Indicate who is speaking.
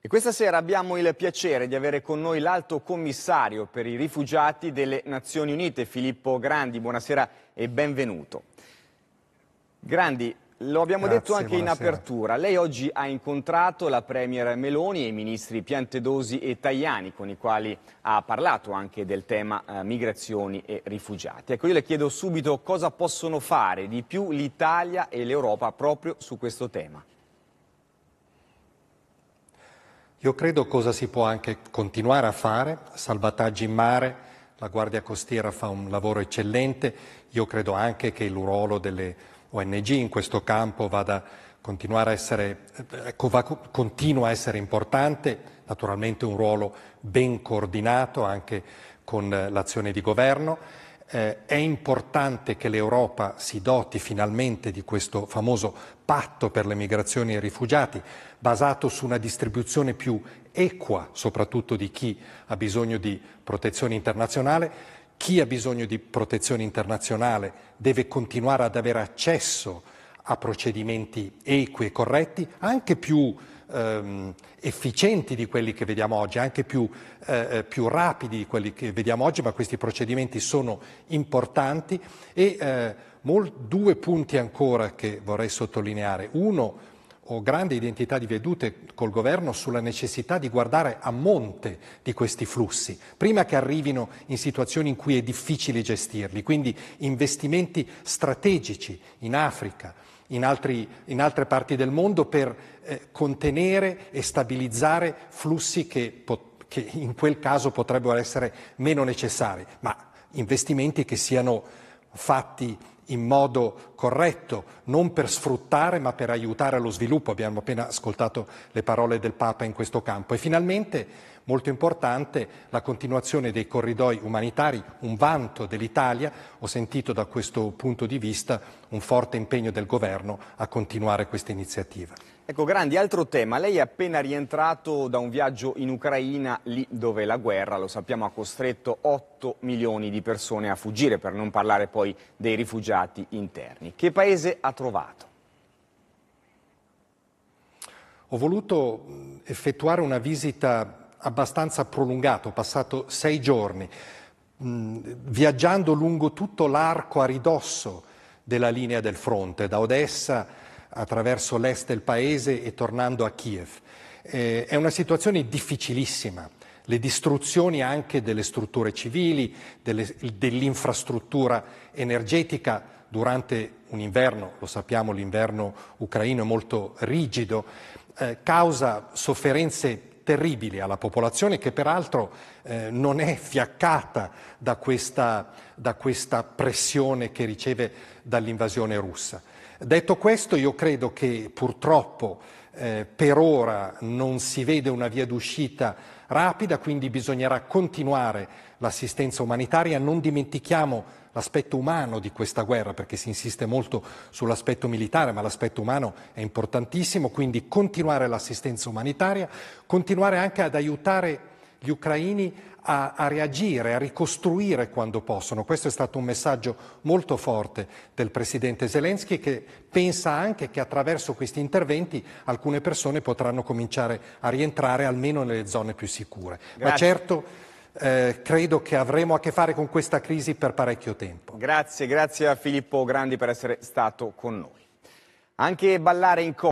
Speaker 1: E questa sera abbiamo il piacere di avere con noi l'alto commissario per i rifugiati delle Nazioni Unite, Filippo Grandi. Buonasera e benvenuto. Grandi, lo abbiamo Grazie, detto anche buonasera. in apertura, lei oggi ha incontrato la Premier Meloni e i ministri Piantedosi e Tajani, con i quali ha parlato anche del tema eh, migrazioni e rifugiati. Ecco, io le chiedo subito cosa possono fare di più l'Italia e l'Europa proprio su questo tema.
Speaker 2: Io credo cosa si può anche continuare a fare, salvataggi in mare, la Guardia Costiera fa un lavoro eccellente, io credo anche che il ruolo delle ONG in questo campo vada, a essere, ecco, continua a essere importante, naturalmente un ruolo ben coordinato anche con eh, l'azione di governo eh, è importante che l'Europa si doti finalmente di questo famoso patto per le migrazioni e i rifugiati, basato su una distribuzione più equa, soprattutto di chi ha bisogno di protezione internazionale. Chi ha bisogno di protezione internazionale deve continuare ad avere accesso a procedimenti equi e corretti, anche più ehm, efficienti di quelli che vediamo oggi, anche più, eh, eh, più, rapidi di quelli che vediamo oggi, ma questi procedimenti sono importanti. E eh, mol- due punti ancora che vorrei sottolineare. Uno, ho grande identità di vedute col governo sulla necessità di guardare a monte di questi flussi, prima che arrivino in situazioni in cui è difficile gestirli, quindi investimenti strategici in Africa in, altri, in altre parti del mondo per eh, contenere e stabilizzare flussi che, pot- che in quel caso potrebbero essere meno necessari, ma investimenti che siano fatti in modo corretto, non per sfruttare ma per aiutare allo sviluppo. Abbiamo appena ascoltato le parole del Papa in questo campo. E finalmente, molto importante, la continuazione dei corridoi umanitari, un vanto dell'Italia. Ho sentito da questo punto di vista un forte impegno del Governo a continuare questa iniziativa.
Speaker 1: Ecco, Grandi, altro tema. Lei è appena rientrato da un viaggio in Ucraina, lì dove la guerra, lo sappiamo, ha costretto 8 milioni di persone a fuggire, per non parlare poi dei rifugiati interni. Che paese ha trovato?
Speaker 2: Ho voluto effettuare una visita abbastanza prolungata, ho passato sei giorni, viaggiando lungo tutto l'arco a ridosso della linea del fronte, da Odessa attraverso l'est del paese e tornando a Kiev. Eh, è una situazione difficilissima. Le distruzioni anche delle strutture civili, delle, dell'infrastruttura energetica durante un inverno, lo sappiamo l'inverno ucraino è molto rigido, eh, causa sofferenze terribili alla popolazione che peraltro eh, non è fiaccata da questa, da questa pressione che riceve dall'invasione russa. Detto questo, io credo che purtroppo eh, per ora non si vede una via d'uscita rapida, quindi bisognerà continuare l'assistenza umanitaria. Non dimentichiamo l'aspetto umano di questa guerra, perché si insiste molto sull'aspetto militare, ma l'aspetto umano è importantissimo, quindi continuare l'assistenza umanitaria, continuare anche ad aiutare gli ucraini a, a, reagire, a ricostruire quando possono. Questo è stato un messaggio molto forte del Presidente Zelensky che pensa anche che attraverso questi interventi alcune persone potranno cominciare a rientrare almeno nelle zone più sicure. Grazie. Ma certo eh, credo che avremo a che fare con questa crisi per parecchio tempo.
Speaker 1: Grazie, grazie a Filippo Grandi per essere stato con noi. Anche ballare in coro.